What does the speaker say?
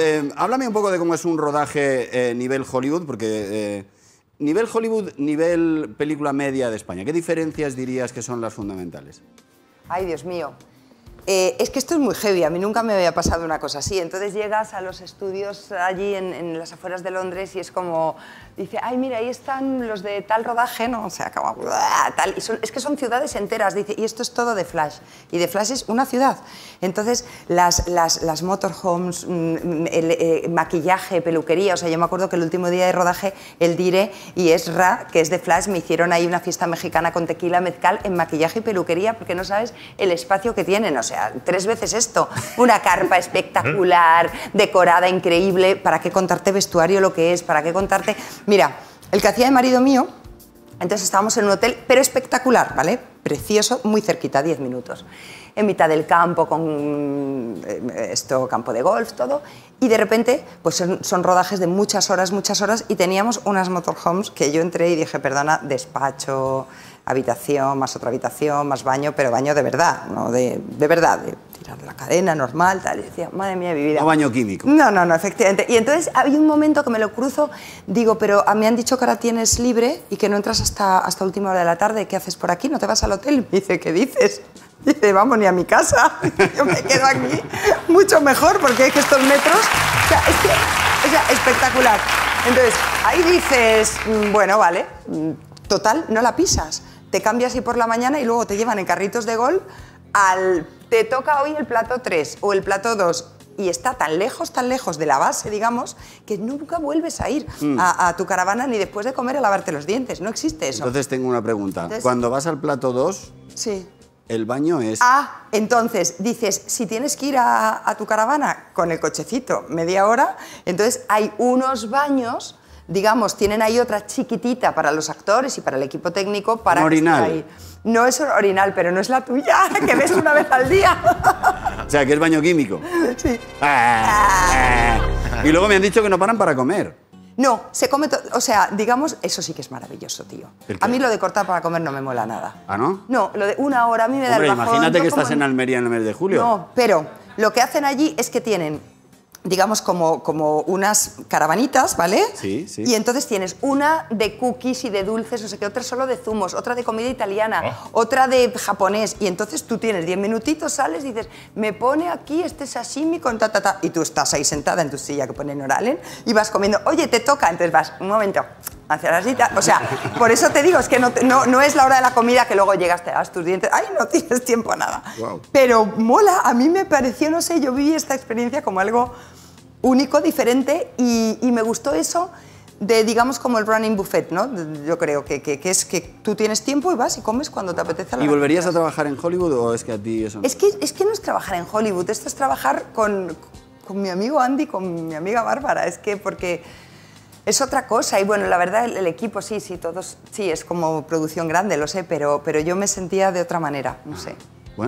Eh, háblame un poco de cómo es un rodaje eh, nivel Hollywood, porque eh, nivel Hollywood, nivel película media de España. ¿Qué diferencias dirías que son las fundamentales? Ay, Dios mío. Eh, es que esto es muy heavy, a mí nunca me había pasado una cosa así. Entonces llegas a los estudios allí en, las afueras de Londres y es como, dice, ay, mira, ahí están los de tal rodaje, ¿no? O sea, tal. Y es que son ciudades enteras, dice, y esto es todo de Flash. Y de Flash es una ciudad. Entonces, las, las, motorhomes, mm, mm, el, eh, maquillaje, peluquería, o sea, yo me acuerdo que el último día de rodaje, el Dire y Ra, que es de Flash, me hicieron ahí una fiesta mexicana con tequila, mezcal, en maquillaje y peluquería, porque no sabes el espacio que tienen, o sea, tres veces esto, una carpa espectacular, decorada, increíble, ¿para qué contarte vestuario lo que es? ¿Para qué contarte? Mira, el que hacía de marido mío, entonces estábamos en un hotel, pero espectacular, ¿vale? Precioso, muy cerquita, 10 minutos. En mitad del campo, con eh, esto, campo de golf, todo. Y de repente, pues son, son rodajes de muchas horas, muchas horas, y teníamos unas motorhomes que yo entré y dije, perdona, despacho, habitación, más otra habitación, más baño, pero baño de verdad, no de, de verdad, de tirar la cadena normal, tal. Y decía, madre mía, mi vida. No baño químico. No, no, no, efectivamente. Y entonces había un momento que me lo cruzo, digo, pero ah, me han dicho que ahora tienes libre y que no entras hasta, hasta última hora de la tarde, ¿qué haces por aquí? ¿No te vas al hotel? Me dice, ¿qué dices? Dice, vamos ni a mi casa, yo me quedo aquí, mucho mejor, porque es que estos metros, o sea, es que, o espectacular. Entonces, ahí dices, mm, bueno, vale, mm, total, no la pisas te cambias y por la mañana y luego te llevan en carritos de golf al te toca hoy el plato 3 o el plato 2 y está tan lejos, tan lejos de la base, digamos, que nunca vuelves a ir mm. a, tu caravana ni después de comer a lavarte los dientes. No existe eso. Entonces tengo una pregunta. Cuando vas al plato 2, sí. el baño es... Ah, entonces dices, si tienes que ir a tu caravana con el cochecito media hora, entonces hay unos baños digamos, tienen ahí otra chiquitita para los actores y para el equipo técnico para... ahí. No es orinal, pero no es la tuya, que ves una vez al día. o sea, que es baño químico. Sí. Ah, ah, ah. y luego me han dicho que no paran para comer. No, se come todo. O sea, digamos, eso sí que es maravilloso, tío. A mí lo de cortar para comer no me mola nada. ¿Ah, no? No, lo de una hora a mí me da el bajón. imagínate que estás en Almería en el mes de julio. No, pero lo que hacen allí es que tienen digamos, como, como unas caravanitas, ¿vale? Sí, sí. Y entonces tienes una de cookies y de dulces, no sé qué, otra solo de zumos, otra de comida italiana, ah. otra de japonés. Y entonces tú tienes diez minutitos, sales y dices, me pone aquí este sashimi con ta, ta, ta. Y tú estás ahí sentada en tu silla que pone Noralen y vas comiendo, oye, te toca. Entonces vas, un momento, hacia la cita. O sea, por eso te digo, es que no, es la hora de la comida que luego llegas, te das tus dientes, ay, no tienes tiempo a nada. Pero mola, a mí me pareció, no sé, yo viví esta experiencia como algo único, diferente y, me gustó eso de, digamos, como el running buffet, ¿no? Yo creo que, que, es que tú tienes tiempo y vas y comes cuando te apetece. ¿Y volverías a trabajar en Hollywood o es que a ti eso no? Es que, es que no es trabajar en Hollywood, esto es trabajar con, con mi amigo Andy, con mi amiga Bárbara, es que porque es otra cosa. Y bueno, la verdad, el, equipo sí, sí, todos, sí, es como producción grande, lo sé, pero, pero yo me sentía de otra manera, no sé.